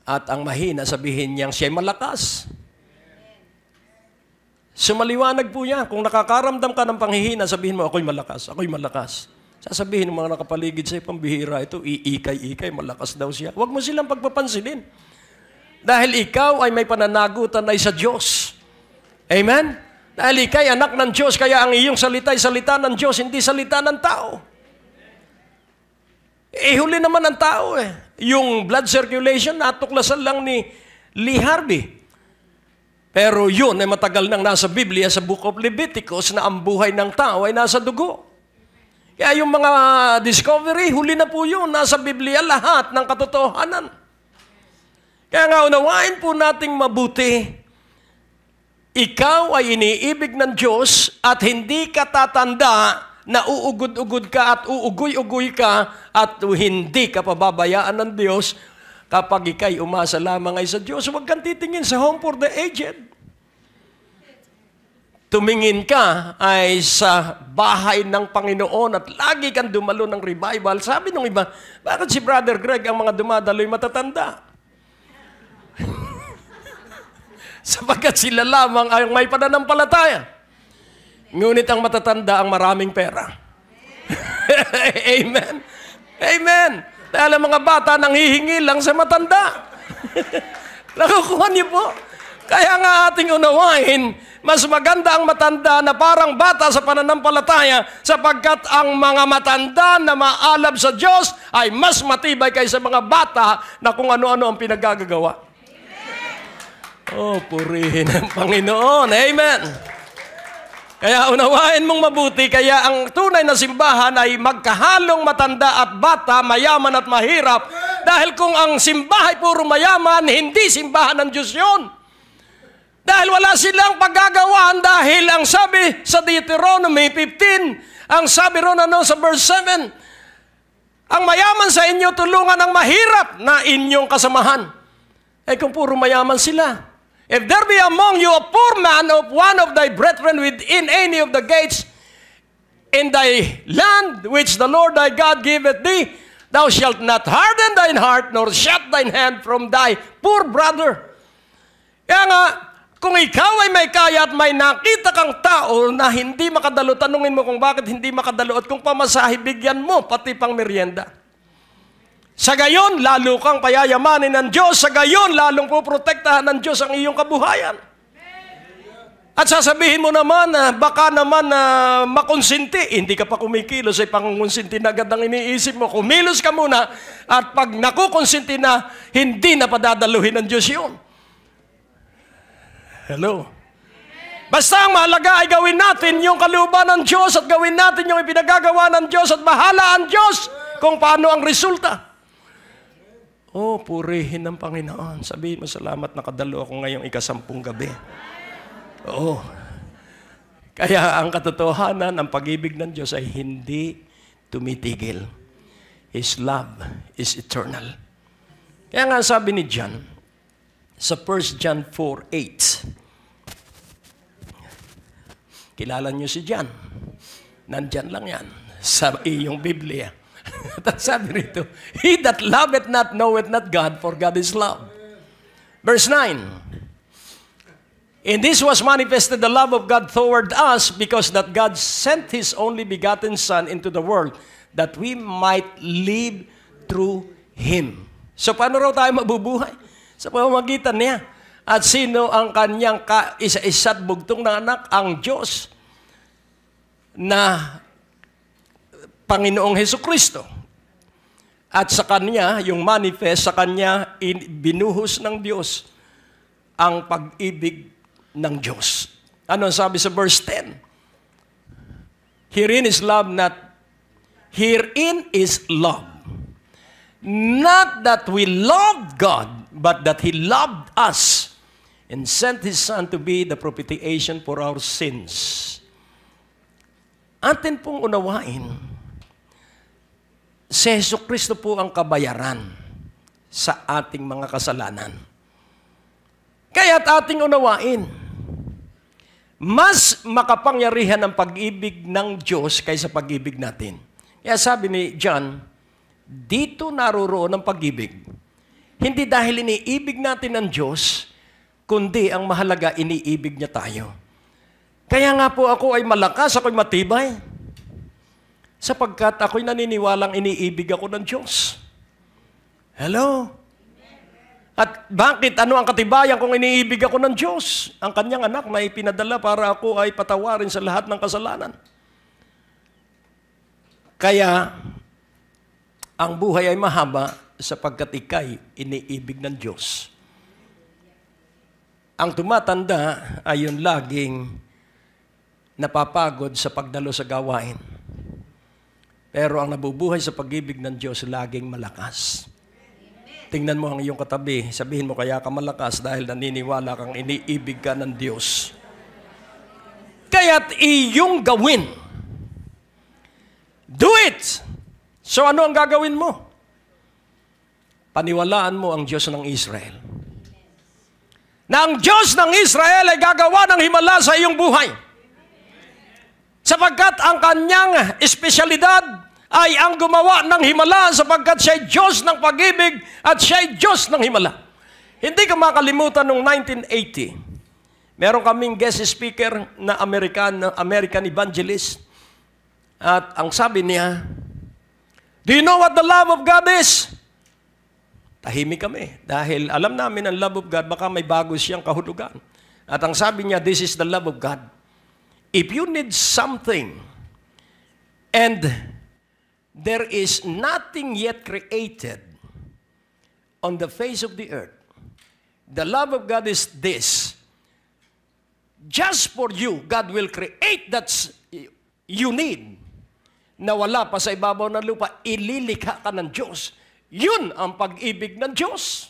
At ang mahina, sabihin niyang siya'y malakas. Sumaliwanag po niya. Kung nakakaramdam ka ng panghihina, sabihin mo, ako'y malakas, ako'y malakas. Sasabihin ng mga nakapaligid sa'yo, pambihira ito, iikay-ikay, malakas daw siya. Huwag mo silang pagpapansinin. Dahil ikaw ay may pananagutan ay sa Diyos. Amen? Dahil ikay anak ng Diyos, kaya ang iyong salita ay salita ng Diyos, hindi salita ng tao. Eh, huli naman ang tao eh yung blood circulation, natuklasan lang ni Lee Harvey. Pero yun ay matagal nang nasa Biblia sa Book of Leviticus na ang buhay ng tao ay nasa dugo. Kaya yung mga discovery, huli na po yun. Nasa Biblia lahat ng katotohanan. Kaya nga, unawain po nating mabuti. Ikaw ay iniibig ng Diyos at hindi ka tatanda nauugod ugod ka at uugoy-ugoy ka at hindi ka pababayaan ng Diyos kapag ikay umasa lamang ay sa Diyos. Huwag kang titingin sa home for the aged. Tumingin ka ay sa bahay ng Panginoon at lagi kang dumalo ng revival. Sabi nung iba, bakit si Brother Greg ang mga dumadalo'y matatanda? <laughs> Sapagkat sila lamang ay may pananampalataya. Ngunit ang matatanda ang maraming pera. <laughs> Amen. Amen. Dahil ang mga bata nang hihingi lang sa matanda. <laughs> Nakukuha niyo po. Kaya nga ating unawain, mas maganda ang matanda na parang bata sa pananampalataya sapagkat ang mga matanda na maalab sa Diyos ay mas matibay kaysa mga bata na kung ano-ano ang pinagagagawa. Amen. Oh, purihin ang Panginoon. Amen. Kaya unawain mong mabuti, kaya ang tunay na simbahan ay magkahalong matanda at bata, mayaman at mahirap. Dahil kung ang simbahan ay puro mayaman, hindi simbahan ng Diyos yun. Dahil wala silang paggagawaan dahil ang sabi sa Deuteronomy 15, ang sabi ron ano sa verse 7, ang mayaman sa inyo tulungan ang mahirap na inyong kasamahan. Eh kung puro mayaman sila, If there be among you a poor man of one of thy brethren within any of the gates in thy land which the Lord thy God giveth thee, thou shalt not harden thine heart nor shut thine hand from thy poor brother. Kaya nga, kung ikaw ay may kaya at may nakita kang tao na hindi makadalo, tanungin mo kung bakit hindi makadalo at kung pamasahe, bigyan mo pati pang merienda. Sa gayon, lalo kang payayamanin ng Diyos. Sa gayon, lalong puprotektahan ng Diyos ang iyong kabuhayan. At sasabihin mo naman, ah, baka naman na makonsinti. Hindi ka pa kumikilos, ay eh, pangungonsinti na agad ang iniisip mo. Kumilos ka muna at pag nakukonsinti na, hindi na padadaluhin ng Diyos yun. Hello? Basta ang mahalaga ay gawin natin yung kaluban ng Diyos at gawin natin yung ipinagagawa ng Diyos at bahala ang Diyos kung paano ang resulta. Oh, purihin ng Panginoon. Sabihin mo, salamat nakadalo ako ngayong ikasampung gabi. Oo. Kaya ang katotohanan, ng pag-ibig ng Diyos ay hindi tumitigil. His love is eternal. Kaya nga sabi ni John, sa 1 John 4.8, kilala niyo si John. Nandyan lang yan sa iyong Biblia. At <laughs> sabi rito, He that loveth not knoweth not God, for God is love. Verse 9, In this was manifested the love of God toward us, because that God sent His only begotten Son into the world, that we might live through Him. So paano raw tayo mabubuhay? Sa pamamagitan niya. At sino ang kanyang ka, isa-isa't bugtong na anak? Ang Diyos na Panginoong Heso Kristo. At sa Kanya, yung manifest sa Kanya, binuhos ng Diyos ang pag-ibig ng Diyos. Ano ang sabi sa verse 10? Herein is love, not herein is love. Not that we loved God, but that He loved us and sent His Son to be the propitiation for our sins. Atin pong unawain, Si Yesu Kristo po ang kabayaran sa ating mga kasalanan. Kaya't ating unawain, mas makapangyarihan ang pag-ibig ng Diyos kaysa pag-ibig natin. Kaya sabi ni John, dito naroroon ang pag-ibig. Hindi dahil iniibig natin ang Diyos, kundi ang mahalaga iniibig niya tayo. Kaya nga po ako ay malakas, ako'y matibay sapagkat ako'y naniniwalang iniibig ako ng Diyos. Hello? At bakit? Ano ang katibayan kung iniibig ako ng Diyos? Ang kanyang anak na ipinadala para ako ay patawarin sa lahat ng kasalanan. Kaya, ang buhay ay mahaba sapagkat ikay iniibig ng Diyos. Ang tumatanda ay yung laging napapagod sa pagdalo sa gawain. Pero ang nabubuhay sa pag-ibig ng Diyos laging malakas. Tingnan mo ang iyong katabi. Sabihin mo kaya ka malakas dahil naniniwala kang iniibig ka ng Diyos. Kaya't iyong gawin. Do it! So ano ang gagawin mo? Paniwalaan mo ang Diyos ng Israel. Na ang Diyos ng Israel ay gagawa ng himala sa iyong buhay. Sapagkat ang kanyang espesyalidad ay ang gumawa ng himala sapagkat siya'y Diyos ng pag-ibig at siya'y Diyos ng himala. Hindi ka makalimutan noong 1980, meron kaming guest speaker na American, American evangelist at ang sabi niya, Do you know what the love of God is? Tahimik kami dahil alam namin ang love of God, baka may bago siyang kahulugan. At ang sabi niya, this is the love of God. If you need something and There is nothing yet created on the face of the earth. The love of God is this. Just for you, God will create that you need na wala pa sa ibabaw ng lupa, ililikha ka ng Diyos. Yun ang pag-ibig ng Diyos.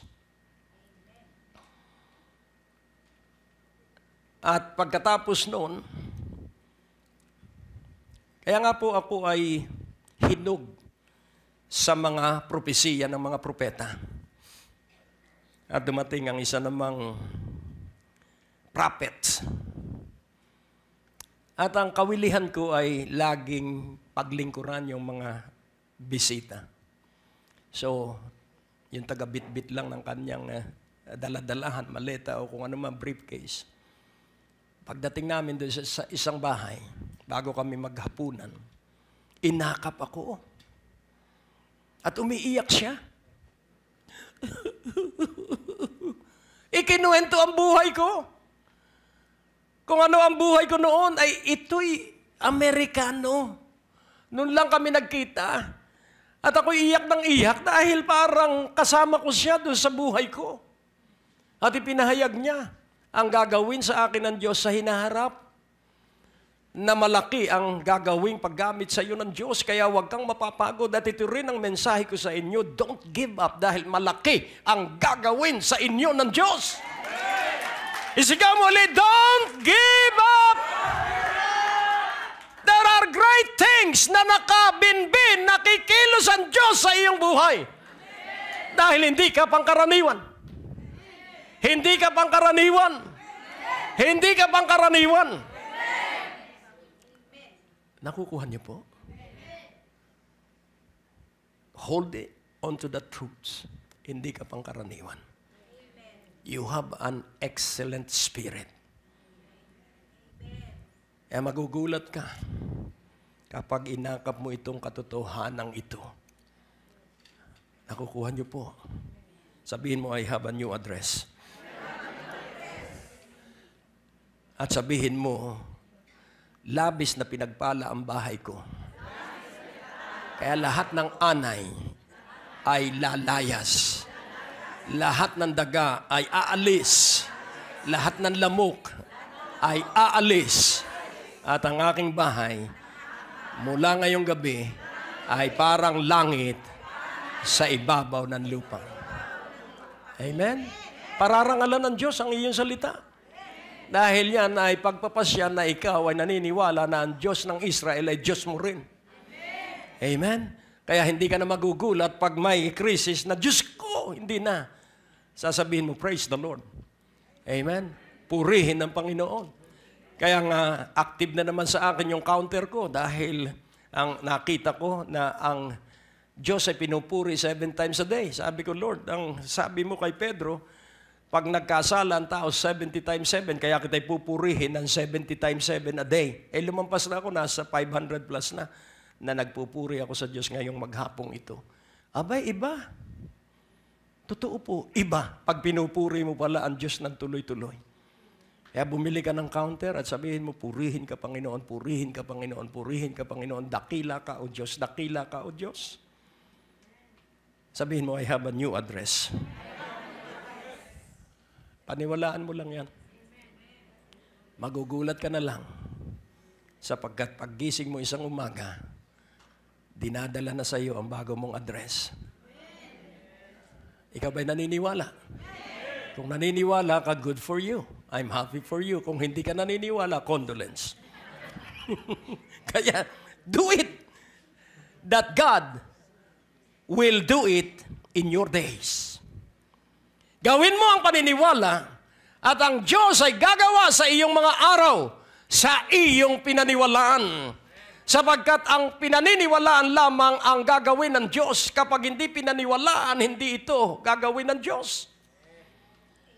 At pagkatapos noon, kaya nga po ako ay hinog sa mga propesiya ng mga propeta. At dumating ang isa namang prophet. At ang kawilihan ko ay laging paglingkuran yung mga bisita. So, yung taga-bit-bit lang ng kanyang uh, daladalahan, maleta o kung ano man, briefcase. Pagdating namin doon sa, sa isang bahay, bago kami maghapunan, Inakap ako. At umiiyak siya. <laughs> Ikinuwento ang buhay ko. Kung ano ang buhay ko noon ay ito'y Amerikano. Noon lang kami nagkita. At ako iyak ng iyak dahil parang kasama ko siya doon sa buhay ko. At ipinahayag niya ang gagawin sa akin ng Diyos sa hinaharap na malaki ang gagawing paggamit sa iyo ng Diyos. Kaya huwag kang mapapagod at ito rin ang mensahe ko sa inyo, don't give up dahil malaki ang gagawin sa inyo ng Diyos. Isigaw mo ulit, don't give up! There are great things na nakabinbin, nakikilos ang Diyos sa iyong buhay. Dahil hindi ka pangkaraniwan. Hindi ka pangkaraniwan. Hindi ka pangkaraniwan. Hindi ka pangkaraniwan. Nakukuha niyo po? Hold it onto the truths. Hindi ka pangkaraniwan. You have an excellent spirit. Eh magugulat ka kapag inakap mo itong katotohanan ito. Nakukuha niyo po. Sabihin mo, I have a new address. At sabihin mo, labis na pinagpala ang bahay ko. Kaya lahat ng anay ay lalayas. Lahat ng daga ay aalis. Lahat ng lamok ay aalis. At ang aking bahay, mula ngayong gabi, ay parang langit sa ibabaw ng lupa. Amen? Pararangalan ng Diyos ang iyong salita. Dahil yan ay pagpapasya na ikaw ay naniniwala na ang Diyos ng Israel ay Diyos mo rin. Amen? Amen? Kaya hindi ka na magugulat pag may krisis na, Diyos ko, hindi na. Sasabihin mo, praise the Lord. Amen? Purihin ng Panginoon. Kaya nga, active na naman sa akin yung counter ko dahil ang nakita ko na ang Diyos ay pinupuri seven times a day. Sabi ko, Lord, ang sabi mo kay Pedro, pag nagkasala ang tao, 70 times 7, kaya kita'y pupurihin ng 70 times 7 a day. Eh lumampas na ako, nasa 500 plus na, na nagpupuri ako sa Diyos ngayong maghapong ito. Abay, iba. Totoo po, iba. Pag pinupuri mo pala ang Diyos ng tuloy-tuloy. Kaya bumili ka ng counter at sabihin mo, purihin ka, Panginoon, purihin ka, Panginoon, purihin ka, Panginoon, dakila ka, O Diyos, dakila ka, O Diyos. Sabihin mo, I have a new address. Paniwalaan mo lang yan. Magugulat ka na lang sapagkat paggising mo isang umaga, dinadala na sa iyo ang bago mong address. Ikaw ba'y naniniwala? Kung naniniwala ka, good for you. I'm happy for you. Kung hindi ka naniniwala, condolence. <laughs> Kaya, do it. That God will do it in your days. Gawin mo ang paniniwala at ang Diyos ay gagawa sa iyong mga araw sa iyong pinaniwalaan. Sapagkat ang pinaniniwalaan lamang ang gagawin ng Diyos. Kapag hindi pinaniwalaan, hindi ito gagawin ng Diyos.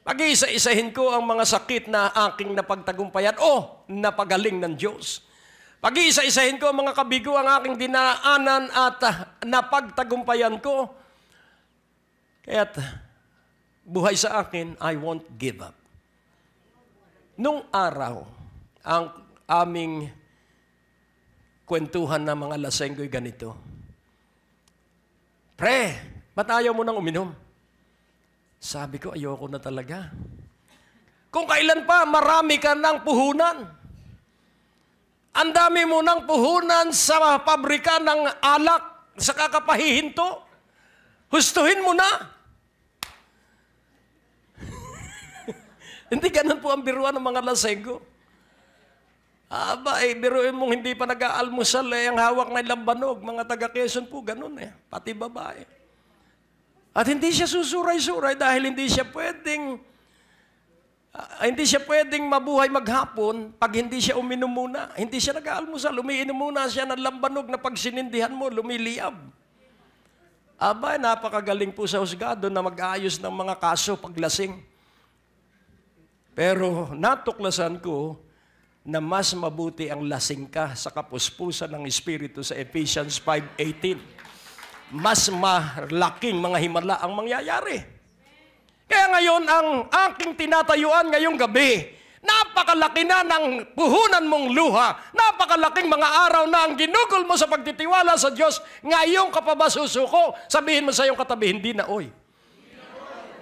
Pag-iisa-isahin ko ang mga sakit na aking napagtagumpayan o napagaling ng Diyos. Pag-iisa-isahin ko ang mga kabigo ang aking dinaanan at uh, napagtagumpayan ko. Kaya't buhay sa akin, I won't give up. Nung araw, ang aming kwentuhan ng mga lasenggo'y ganito, Pre, ba't ayaw mo nang uminom? Sabi ko, ayoko na talaga. Kung kailan pa, marami ka ng puhunan. Ang dami mo ng puhunan sa pabrika ng alak, sa kakapahihinto. Hustuhin mo na. hindi ganun po ang biruan ng mga lasenggo. Aba, eh, biruin mong hindi pa nag-aalmusal, eh, ang hawak ng lambanog. Mga taga Quezon po, ganun eh. Pati babae. At hindi siya susuray-suray dahil hindi siya pwedeng uh, hindi siya pwedeng mabuhay maghapon pag hindi siya uminom muna. Hindi siya nag-aalmusal. Umiinom muna siya ng lambanog na pag sinindihan mo, lumiliyab. Aba, eh, napakagaling po sa husgado na mag-ayos ng mga kaso paglasing. Pero natuklasan ko na mas mabuti ang lasing ka sa kapuspusan ng Espiritu sa Ephesians 5.18. Mas malaking mga himala ang mangyayari. Kaya ngayon, ang aking tinatayuan ngayong gabi, napakalaki na ng puhunan mong luha, napakalaking mga araw na ang ginugol mo sa pagtitiwala sa Diyos, ngayong kapabasusuko, sabihin mo sa iyong katabi, hindi na, oy,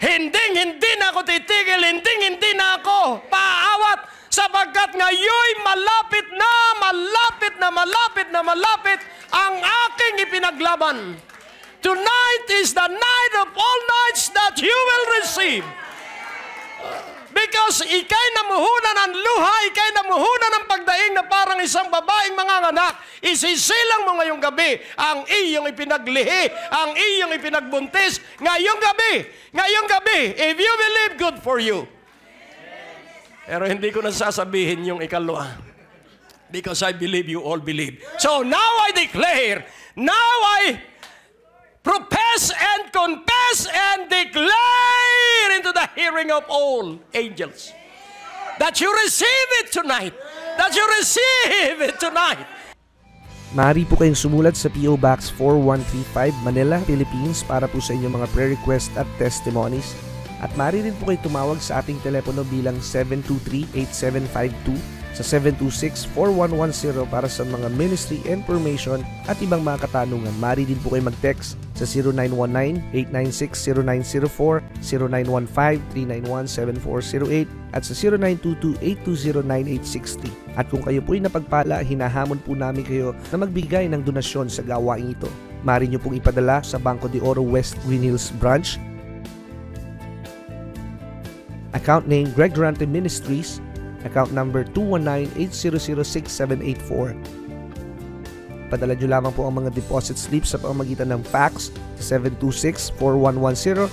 hindi hindi na ako titigil. hindi hindi na ako paawat. Sapagkat ngayon malapit na, malapit na, malapit na, malapit ang aking ipinaglaban. Tonight is the night of all nights that you will receive. Uh, Because ikay na namuhunan ng luha, ikay na namuhunan ng pagdaing na parang isang babaeng mga anak. Isisilang mo ngayong gabi ang iyong ipinaglihi, ang iyong ipinagbuntis ngayong gabi. Ngayong gabi, if you believe, good for you. Pero hindi ko nasasabihin yung ikalwa because I believe you all believe. So now I declare, now I Profess and confess and declare into the hearing of all angels that you receive it tonight. That you receive it tonight. Maaari po kayong sumulat sa P.O. Box 4135 Manila, Philippines para po sa inyong mga prayer request at testimonies. At maaari rin po kayo tumawag sa ating telepono bilang 723 sa 726-4110 para sa mga ministry information at ibang mga katanungan. Maaari din po kayo mag-text sa 0919-896-0904, 0915-391-7408 at sa 0922-820-9860. At kung kayo po ay napagpala, hinahamon po namin kayo na magbigay ng donasyon sa gawain ito. Maaari nyo pong ipadala sa Banco de Oro West Green Hills Branch, account name Greg Durante Ministries, account number 219-8006784. Padala nyo lamang po ang mga deposit slips sa pamagitan ng fax sa 726-4110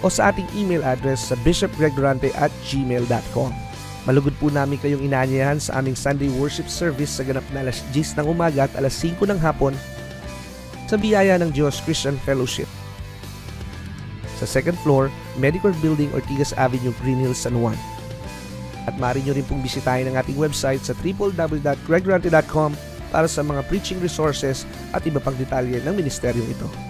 o sa ating email address sa bishopgregdorante at gmail.com. Malugod po namin kayong inaanyahan sa aming Sunday worship service sa ganap na alas 10 ng umaga at alas 5 ng hapon sa biyaya ng Diyos Christian Fellowship sa second floor, Medicor Building, Ortigas Avenue, Green Hills, San Juan. At maaari nyo rin pong bisitahin ang ating website sa www.gregrante.com para sa mga preaching resources at iba pang detalye ng ministeryo ito.